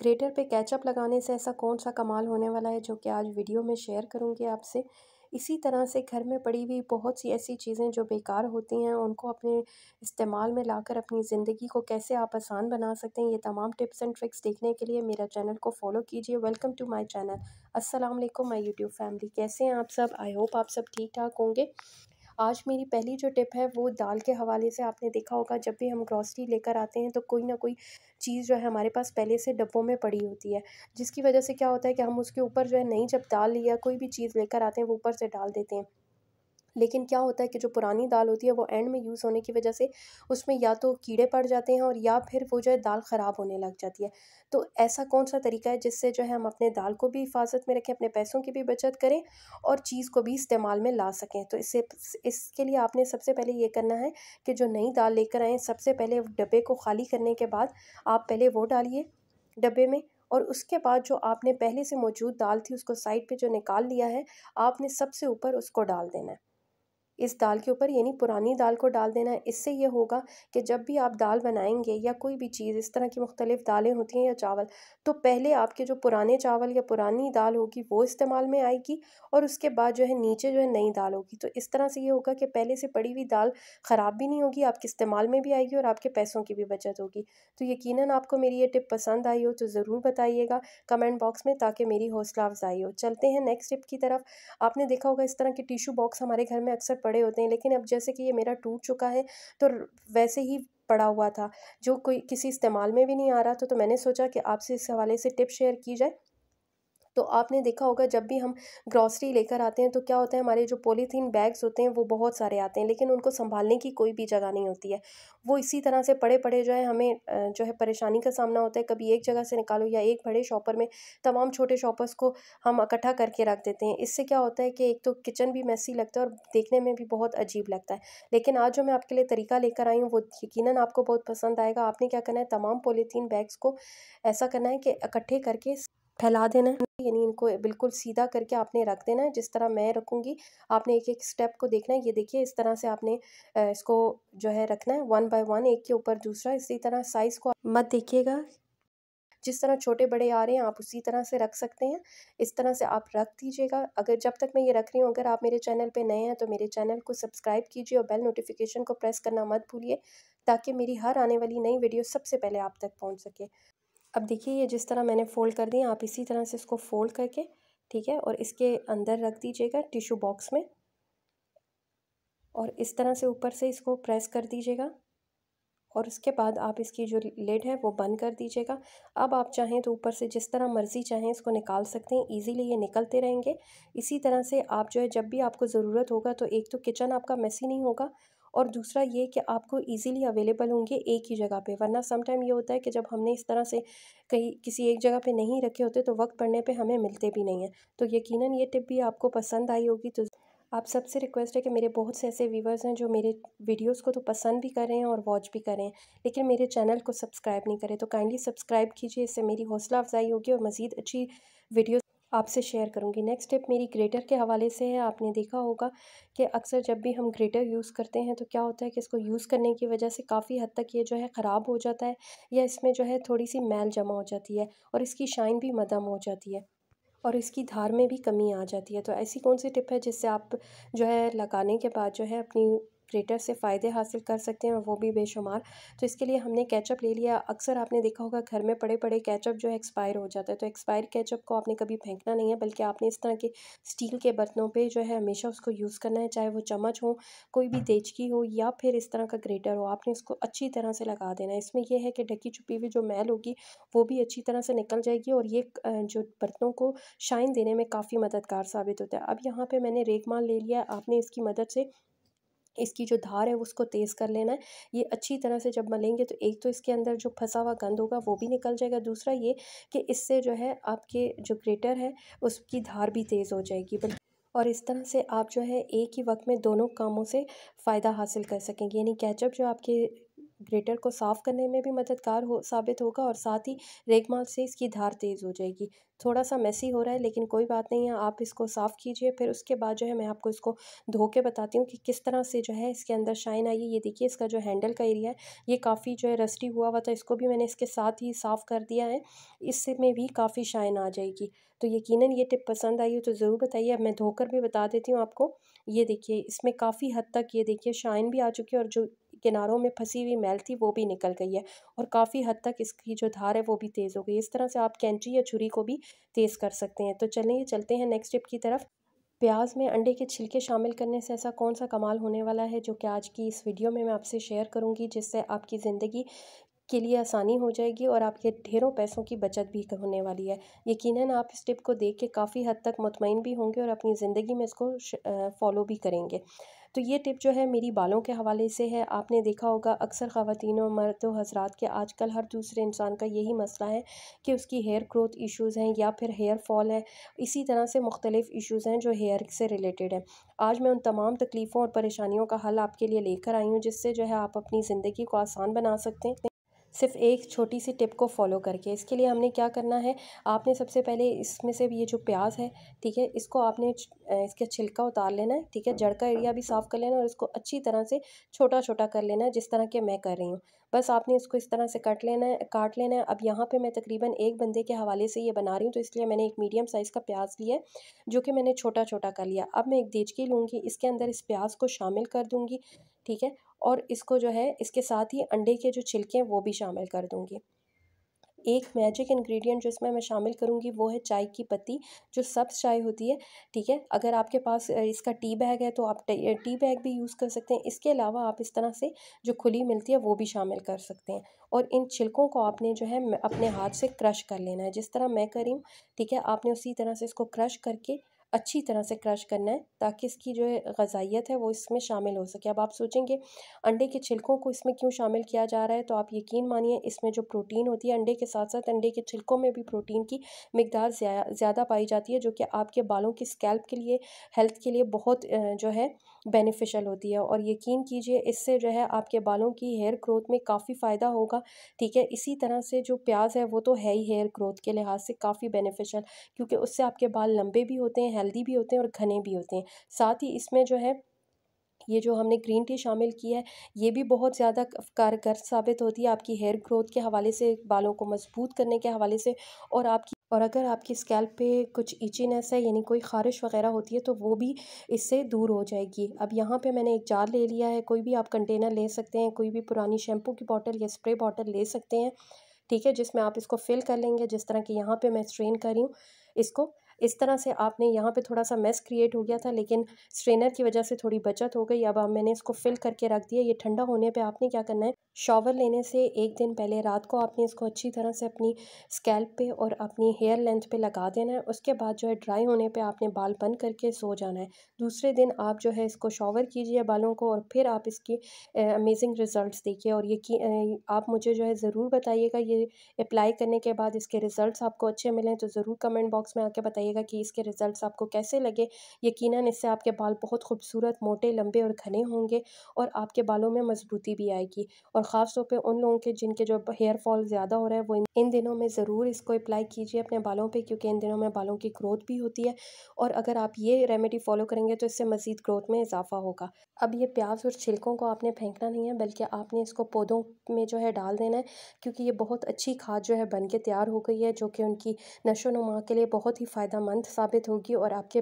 greater पे catch up लगाने से ऐसा कौन सा कमाल होने वाला है जो कि आज वीडियो में शेयर करूँगी आपसे इसी तरह से घर में पड़ी हुई बहुत सी ऐसी चीज़ें जो बेकार होती हैं उनको अपने इस्तेमाल में लाकर अपनी ज़िंदगी को कैसे आप आसान बना सकते हैं ये तमाम टिप्स एंड ट्रिक्स देखने के लिए मेरा चैनल को फॉलो कीजिए वेलकम टू माय चैनल अस्सलाम वालेकुम माय यूट्यूब फैमिली कैसे हैं आप सब आई होप आप सब ठीक ठाक होंगे आज मेरी पहली जो टिप है वो दाल के हवाले से आपने देखा होगा जब भी हम ग्रॉसरी लेकर आते हैं तो कोई ना कोई चीज़ जो है हमारे पास पहले से डब्बों में पड़ी होती है जिसकी वजह से क्या होता है कि हम उसके ऊपर जो है नई जब दाल या कोई भी चीज़ लेकर आते हैं वो ऊपर से डाल देते हैं लेकिन क्या होता है कि जो पुरानी दाल होती है वो एंड में यूज़ होने की वजह से उसमें या तो कीड़े पड़ जाते हैं और या फिर वो जो है दाल ख़राब होने लग जाती है तो ऐसा कौन सा तरीका है जिससे जो है हम अपने दाल को भी हिफाजत में रखें अपने पैसों की भी बचत करें और चीज़ को भी इस्तेमाल में ला सकें तो इससे इसके लिए आपने सबसे पहले ये करना है कि जो नई दाल लेकर आएँ सबसे पहले डब्बे को खाली करने के बाद आप पहले वो डालिए डब्बे में और उसके बाद जो आपने पहले से मौजूद दाल थी उसको साइड पे जो निकाल लिया है आपने सबसे ऊपर उसको डाल देना है इस दाल के ऊपर यानी पुरानी दाल को डाल देना है इससे ये होगा कि जब भी आप दाल बनाएंगे या कोई भी चीज़ इस तरह की मुख्तलिफ़ दालें होती हैं या चावल तो पहले आपके जो पुराने चावल या पुरानी दाल होगी वो इस्तेमाल में आएगी और उसके बाद जो है नीचे जो है नई दाल होगी तो इस तरह से ये होगा कि पहले से पड़ी हुई दाल ख़राब भी नहीं होगी आपके इस्तेमाल में भी आएगी और आपके पैसों की भी बचत होगी तो यकीन आपको मेरी ये टिप पसंद आई हो तो ज़रूर बताइएगा कमेंट बॉक्स में ताकि मेरी हौसला अफजाई हो चलते हैं नेक्स्ट टिप की तरफ आपने देखा होगा इस तरह के टिशू बॉक्स हमारे घर में अक्सर पड़े होते हैं लेकिन अब जैसे कि ये मेरा टूट चुका है तो वैसे ही पड़ा हुआ था जो कोई किसी इस्तेमाल में भी नहीं आ रहा था तो मैंने सोचा कि आपसे इस हवाले से टिप शेयर की जाए तो आपने देखा होगा जब भी हम ग्रॉसरी लेकर आते हैं तो क्या होता है हमारे जो पॉलीथीन बैग्स होते हैं वो बहुत सारे आते हैं लेकिन उनको संभालने की कोई भी जगह नहीं होती है वो इसी तरह से पड़े पड़े जो है हमें जो है परेशानी का सामना होता है कभी एक जगह से निकालो या एक बड़े शॉपर में तमाम छोटे शॉपर्स को हम इकट्ठा करके रख देते हैं इससे क्या होता है कि एक तो किचन भी मैसी लगता है और देखने में भी बहुत अजीब लगता है लेकिन आज जो मैं आपके लिए तरीका लेकर आई हूँ वो यकीन आपको बहुत पसंद आएगा आपने क्या करना है तमाम पॉलीथीन बैग्स को ऐसा करना है कि इकट्ठे करके फैला देना है यानी इनको बिल्कुल सीधा करके आपने रख देना है जिस तरह मैं रखूँगी आपने एक एक स्टेप को देखना है ये देखिए इस तरह से आपने इसको जो है रखना है वन बाय वन एक के ऊपर दूसरा इसी तरह साइज़ को मत देखिएगा जिस तरह छोटे बड़े आ रहे हैं आप उसी तरह से रख सकते हैं इस तरह से आप रख दीजिएगा अगर जब तक मैं ये रख रही हूँ अगर आप मेरे चैनल पे नए हैं तो मेरे चैनल को सब्सक्राइब कीजिए और बेल नोटिफिकेशन को प्रेस करना मत भूलिए ताकि मेरी हर आने वाली नई वीडियो सबसे पहले आप तक पहुँच सके अब देखिए ये जिस तरह मैंने फ़ोल्ड कर दिया आप इसी तरह से इसको फ़ोल्ड करके ठीक है और इसके अंदर रख दीजिएगा टिश्यू बॉक्स में और इस तरह से ऊपर से इसको प्रेस कर दीजिएगा और उसके बाद आप इसकी जो लेड है वो बंद कर दीजिएगा अब आप चाहें तो ऊपर से जिस तरह मर्ज़ी चाहें इसको निकाल सकते हैं इजीली ये निकलते रहेंगे इसी तरह से आप जो है जब भी आपको ज़रूरत होगा तो एक तो किचन आपका मैसी नहीं होगा और दूसरा ये कि आपको ईज़िली अवेलेबल होंगे एक ही जगह पे वरना समटाइम ये होता है कि जब हमने इस तरह से कहीं किसी एक जगह पे नहीं रखे होते तो वक्त पड़ने पे हमें मिलते भी नहीं हैं तो यकीनन ये टिप भी आपको पसंद आई होगी तो आप सबसे रिक्वेस्ट है कि मेरे बहुत से ऐसे व्यूवर्स हैं जो मेरे वीडियोस को तो पसंद भी करें और वॉच भी करें लेकिन मेरे चैनल को सब्सक्राइब नहीं करें तो काइंडली सब्सक्राइब कीजिए इससे मेरी हौसला अफजाई होगी और मज़ीद अच्छी वीडियोस आपसे शेयर करूंगी नेक्स्ट स्टेप मेरी ग्रेटर के हवाले से है आपने देखा होगा कि अक्सर जब भी हम ग्रेटर यूज़ करते हैं तो क्या होता है कि इसको यूज़ करने की वजह से काफ़ी हद तक ये जो है ख़राब हो जाता है या इसमें जो है थोड़ी सी मैल जमा हो जाती है और इसकी शाइन भी मदम हो जाती है और इसकी धार में भी कमी आ जाती है तो ऐसी कौन सी टिप है जिससे आप जो है लगाने के बाद जो है अपनी ग्रेटर से फ़ायदे हासिल कर सकते हैं और वो भी बेशुमार तो इसके लिए हमने कैचअप ले लिया अक्सर आपने देखा होगा घर में पड़े पड़े कैचअप जो है एक्सपायर हो जाता है तो एक्सपायर कैचअप को आपने कभी फेंकना नहीं है बल्कि आपने इस तरह के स्टील के बर्तनों पर जो है हमेशा उसको यूज़ करना है चाहे वो चम्मच हो कोई भी देचकी हो या फिर इस तरह का ग्रेटर हो आपने इसको अच्छी तरह से लगा देना है इसमें यह है कि ढकी छुपी हुई जो मैल होगी वो भी अच्छी तरह से निकल जाएगी और ये जो बर्तनों को शाइन देने में काफ़ी मददगार साबित होता है अब यहाँ पे मैंने रेगमाल ले लिया आपने इसकी मदद से इसकी जो धार है उसको तेज़ कर लेना है ये अच्छी तरह से जब मलेंगे तो एक तो इसके अंदर जो फंसा हुआ गंद होगा वो भी निकल जाएगा दूसरा ये कि इससे जो है आपके जो ग्रेटर है उसकी धार भी तेज़ हो जाएगी और इस तरह से आप जो है एक ही वक्त में दोनों कामों से फ़ायदा हासिल कर सकेंगे यानी कैचअप जो आपके ग्रेटर को साफ़ करने में भी मददगार हो साबित होगा और साथ ही रेगमाल से इसकी धार तेज़ हो जाएगी थोड़ा सा मैसी हो रहा है लेकिन कोई बात नहीं है आप इसको साफ़ कीजिए फिर उसके बाद जो है मैं आपको इसको धो के बताती हूँ कि किस तरह से जो है इसके अंदर शाइन आई है ये देखिए इसका जो हैंडल का एरिया है ये काफ़ी जो है रस्टी हुआ हुआ था इसको भी मैंने इसके साथ ही साफ़ कर दिया है इससे में भी काफ़ी शाइन आ जाएगी तो यकीन ये टिप पसंद आई हो तो ज़रूर बताइए अब मैं धोकर भी बता देती हूँ आपको ये देखिए इसमें काफ़ी हद तक ये देखिए शाइन भी आ चुकी है और जो किनारों में फंसी हुई मैल थी वो भी निकल गई है और काफ़ी हद तक इसकी जो धार है वो भी तेज़ हो गई इस तरह से आप कैंची या छुरी को भी तेज़ कर सकते हैं तो चलिए चलते हैं नेक्स्ट टिप की तरफ प्याज में अंडे के छिलके शामिल करने से ऐसा कौन सा कमाल होने वाला है जो कि आज की इस वीडियो में मैं आपसे शेयर करूँगी जिससे आपकी ज़िंदगी के लिए आसानी हो जाएगी और आपके ढेरों पैसों की बचत भी होने वाली है यकीनन आप इस टिप को देख के काफ़ी हद तक मुतमिन भी होंगे और अपनी ज़िंदगी में इसको फॉलो भी करेंगे तो ये टिप जो है मेरी बालों के हवाले से है आपने देखा होगा अक्सर ख़वान और मर्द हजरात के आजकल हर दूसरे इंसान का यही मसला है कि उसकी हेयर ग्रोथ इश्यूज़ हैं या फिर हेयर फॉल है इसी तरह से मुख्तलिफ़ इश्यूज़ हैं जो हेयर से रिलेटेड हैं आज मैं उन तमाम तकलीफ़ों और परेशानियों का हल आपके लिए लेकर आई हूँ जिससे जो है आप अपनी ज़िंदगी को आसान बना सकते हैं सिर्फ एक छोटी सी टिप को फॉलो करके इसके लिए हमने क्या करना है आपने सबसे पहले इसमें से ये जो प्याज है ठीक है इसको आपने इसका छिलका उतार लेना है ठीक है जड़ का एरिया भी साफ़ कर लेना और इसको अच्छी तरह से छोटा छोटा कर लेना है जिस तरह के मैं कर रही हूँ बस आपने इसको इस तरह से कट लेना है काट लेना है अब यहाँ पे मैं तकरीबन एक बंदे के हवाले से ये बना रही हूँ तो इसलिए मैंने एक मीडियम साइज़ का प्याज लिया है जो कि मैंने छोटा छोटा कर लिया अब मैं एक देचकी लूँगी इसके अंदर इस प्याज को शामिल कर दूँगी ठीक है और इसको जो है इसके साथ ही अंडे के जो छिलके हैं वो भी शामिल कर दूँगी एक मैजिक इंग्रेडिएंट जो इसमें मैं शामिल करूँगी वो है चाय की पत्ती जो सब्स चाय होती है ठीक है अगर आपके पास इसका टी बैग है तो आप टी बैग भी यूज़ कर सकते हैं इसके अलावा आप इस तरह से जो खुली मिलती है वो भी शामिल कर सकते हैं और इन छिलकों को आपने जो है अपने हाथ से क्रश कर लेना है जिस तरह मैं करी ठीक है आपने उसी तरह से इसको क्रश करके अच्छी तरह से क्रश करना है ताकि इसकी जो है गजाइत है वो इसमें शामिल हो सके अब आप सोचेंगे अंडे के छिलकों को इसमें क्यों शामिल किया जा रहा है तो आप यकीन मानिए इसमें जो प्रोटीन होती है अंडे के साथ साथ अंडे के छिलकों में भी प्रोटीन की मकदार ज़्यादा पाई जाती है जो कि आपके बालों की स्कैल्प के लिए हेल्थ के लिए बहुत जो है बेनिफिशियल होती है और यकीन कीजिए इससे जो है आपके बालों की हेयर ग्रोथ में काफ़ी फ़ायदा होगा ठीक है इसी तरह से जो प्याज है वो तो है ही हेयर ग्रोथ के लिहाज से काफ़ी बेनिफिशियल क्योंकि उससे आपके बाल लंबे भी होते हैं हेल्दी भी होते हैं और घने भी होते हैं साथ ही इसमें जो है ये जो हमने ग्रीन टी शामिल की है ये भी बहुत ज़्यादा कारगर साबित होती है आपकी हेयर ग्रोथ के हवाले से बालों को मजबूत करने के हवाले से और आपकी और अगर आपकी स्कैल्प पे कुछ इचीनेस है यानी कोई खारिश वगैरह होती है तो वो भी इससे दूर हो जाएगी अब यहाँ पे मैंने एक जार ले लिया है कोई भी आप कंटेनर ले सकते हैं कोई भी पुरानी शैम्पू की बॉटल या स्प्रे बॉटल ले सकते हैं ठीक है जिसमें आप इसको फिल कर लेंगे जिस तरह की यहाँ पर मैं स्ट्रेन कर रही हूँ इसको इस तरह से आपने यहाँ पे थोड़ा सा मेस क्रिएट हो गया था लेकिन स्ट्रेनर की वजह से थोड़ी बचत हो गई अब मैंने इसको फिल करके रख दिया ये ठंडा होने पर आपने क्या करना है शॉवर लेने से एक दिन पहले रात को आपने इसको अच्छी तरह से अपनी स्कैल्प पे और अपनी हेयर लेंथ पे लगा देना है उसके बाद जो है ड्राई होने पे आपने बाल बंद करके सो जाना है दूसरे दिन आप जो है इसको शॉवर कीजिए बालों को और फिर आप इसकी अमेजिंग रिज़ल्ट देखिए और ये आप मुझे जो है ज़रूर बताइएगा ये अप्लाई करने के बाद इसके रिज़ल्ट आपको अच्छे मिले तो ज़रूर कमेंट बॉक्स में आके बताइए बताइएगा कि इसके रिज़ल्ट्स आपको कैसे लगे यकीनन इससे आपके बाल बहुत खूबसूरत मोटे लंबे और घने होंगे और आपके बालों में मजबूती भी आएगी और ख़ास तौर पर उन लोगों के जिनके जो हेयर फॉल ज़्यादा हो रहा है वो इन दिनों में ज़रूर इसको अप्लाई कीजिए अपने बालों पर क्योंकि इन दिनों में बालों की ग्रोथ भी होती है और अगर आप ये रेमेडी फॉलो करेंगे तो इससे मज़ीद ग्रोथ में इजाफा होगा अब ये प्याज और छिलकों को आपने फेंकना नहीं है बल्कि आपने इसको पौधों में जो है डाल देना है क्योंकि ये बहुत अच्छी खाद जो है बन के तैयार हो गई है जो कि उनकी नशो नुमा के लिए बहुत ही फ़ायदा मंद साबित होगी और आपके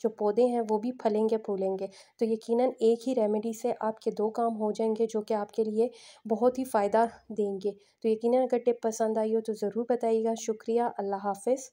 जो पौधे हैं वो भी फलेंगे फूलेंगे तो यकीनन एक ही रेमेडी से आपके दो काम हो जाएंगे जो कि आपके लिए बहुत ही फ़ायदा देंगे तो यकीनन अगर टिप पसंद आई हो तो ज़रूर बताइएगा शुक्रिया अल्लाह हाफिज़